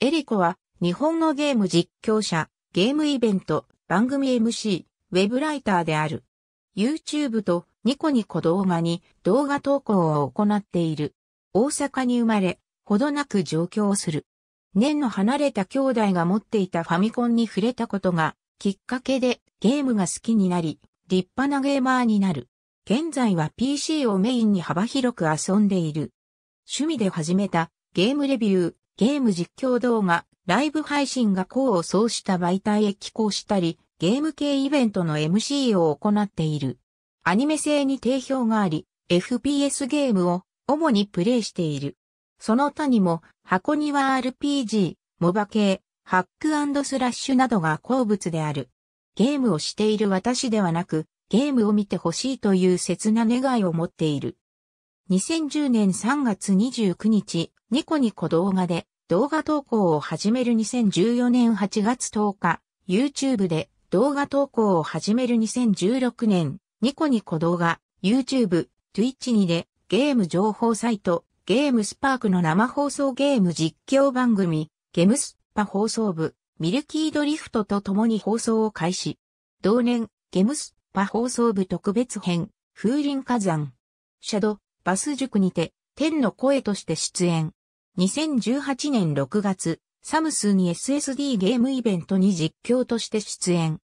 エリコは、日本のゲーム実況者、ゲームイベント、番組 MC、ウェブライターである。YouTube とニコニコ動画に動画投稿を行っている。大阪に生まれ、ほどなく上京する。年の離れた兄弟が持っていたファミコンに触れたことがきっかけでゲームが好きになり、立派なゲーマーになる。現在は PC をメインに幅広く遊んでいる。趣味で始めたゲームレビュー、ゲーム実況動画、ライブ配信が功を奏した媒体へ寄稿したり、ゲーム系イベントの MC を行っている。アニメ性に定評があり、FPS ゲームを主にプレイしている。その他にも、箱庭 RPG、モバ系、ハックスラッシュなどが好物である。ゲームをしている私ではなく、ゲームを見てほしいという切な願いを持っている。2010年3月29日、ニコニコ動画で動画投稿を始める2014年8月10日、YouTube で動画投稿を始める2016年、ニコニコ動画、YouTube、Twitch にでゲーム情報サイト、ゲームスパークの生放送ゲーム実況番組、ゲムスパ放送部、ミルキードリフトと共に放送を開始。同年、ゲムスパ放送部特別編、風林火山。シャド、バス塾にて、天の声として出演。2018年6月、サムスンに SSD ゲームイベントに実況として出演。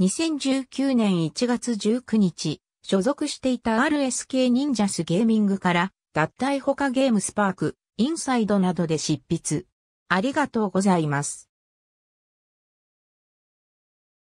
2019年1月19日、所属していた RSK ジャスゲーミングから、脱退他ゲームスパーク、インサイドなどで執筆。ありがとうございます。